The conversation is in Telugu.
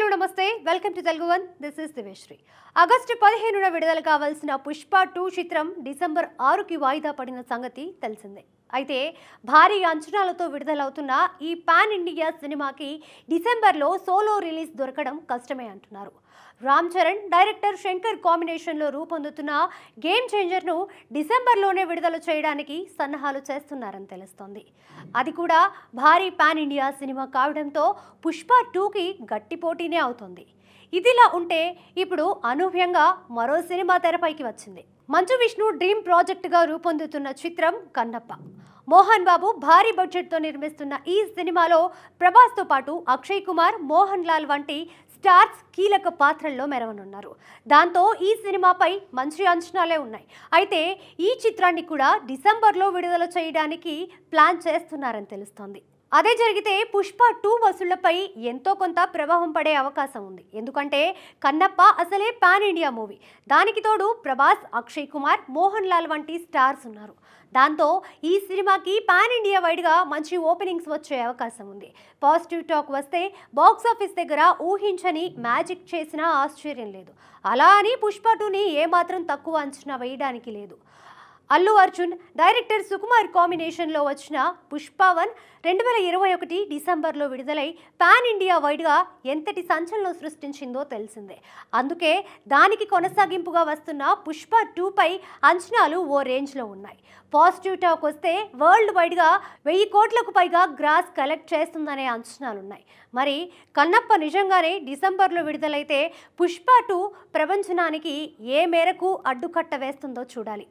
హలో నమస్తే welcome to Telugu one this is దివేశ్రీ ఆగస్టు పదిహేనున విడుదల కావాల్సిన పుష్ప టూ చిత్రం డిసెంబర్ ఆరుకి వాయిదా పడిన సంగతి తెలిసిందే అయితే భారీ అంచనాలతో విడుదలవుతున్న ఈ పాన్ ఇండియా సినిమాకి డిసెంబర్లో సోలో రిలీజ్ దొరకడం కష్టమే అంటున్నారు రామ్ చరణ్ డైరెక్టర్ శంకర్ కాంబినేషన్లో రూపొందుతున్న గేమ్ చేంజర్ను డిసెంబర్లోనే విడుదల చేయడానికి సన్నాహాలు చేస్తున్నారని తెలుస్తోంది అది కూడా భారీ పాన్ ఇండియా సినిమా కావడంతో పుష్ప టూకి గట్టి పోటీనే అవుతుంది ఇదిలా ఉంటే ఇప్పుడు అనూహ్యంగా మరో సినిమా తెరపైకి వచ్చింది మంచు విష్ణు డ్రీమ్ ప్రాజెక్టుగా రూపొందుతున్న చిత్రం కన్నప్ప మోహన్ బాబు భారీ బడ్జెట్తో నిర్మిస్తున్న ఈ సినిమాలో ప్రభాస్తో పాటు అక్షయ్ కుమార్ మోహన్ లాల్ వంటి స్టార్స్ కీలక పాత్రల్లో మెరవనున్నారు దాంతో ఈ సినిమాపై మంచి అంచనాలే ఉన్నాయి అయితే ఈ చిత్రాన్ని కూడా డిసెంబర్లో విడుదల చేయడానికి ప్లాన్ చేస్తున్నారని తెలుస్తోంది అదే జరిగితే పుష్ప టూ వసూళ్లపై ఎంతో కొంత ప్రభావం పడే అవకాశం ఉంది ఎందుకంటే కన్నప్ప అసలే పాన్ ఇండియా మూవీ దానికి తోడు ప్రభాస్ అక్షయ్ కుమార్ మోహన్ లాల్ వంటి స్టార్స్ ఉన్నారు దాంతో ఈ సినిమాకి పాన్ ఇండియా వైడ్గా మంచి ఓపెనింగ్స్ వచ్చే అవకాశం ఉంది పాజిటివ్ టాక్ వస్తే బాక్సాఫీస్ దగ్గర ఊహించని మ్యాజిక్ చేసినా ఆశ్చర్యం లేదు అలా అని పుష్ప టూని ఏమాత్రం తక్కువ అంచనా వేయడానికి లేదు అల్లు అర్జున్ డైరెక్టర్ సుకుమార్ కాంబినేషన్లో వచ్చిన పుష్పవన్ రెండు వేల ఇరవై ఒకటి డిసెంబర్లో విడుదలై పాన్ ఇండియా వైడ్గా ఎంతటి సంచలనం సృష్టించిందో తెలిసిందే అందుకే దానికి కొనసాగింపుగా వస్తున్న పుష్ప టూపై అంచనాలు ఓ రేంజ్లో ఉన్నాయి పాజిటివ్ టాక్ వస్తే వరల్డ్ వైడ్గా వెయ్యి కోట్లకు పైగా గ్రాస్ కలెక్ట్ చేస్తుందనే అంచనాలున్నాయి మరి కన్నప్ప నిజంగానే డిసెంబర్లో విడుదలైతే పుష్ప టూ ప్రపంచనానికి ఏ మేరకు అడ్డుకట్ట వేస్తుందో చూడాలి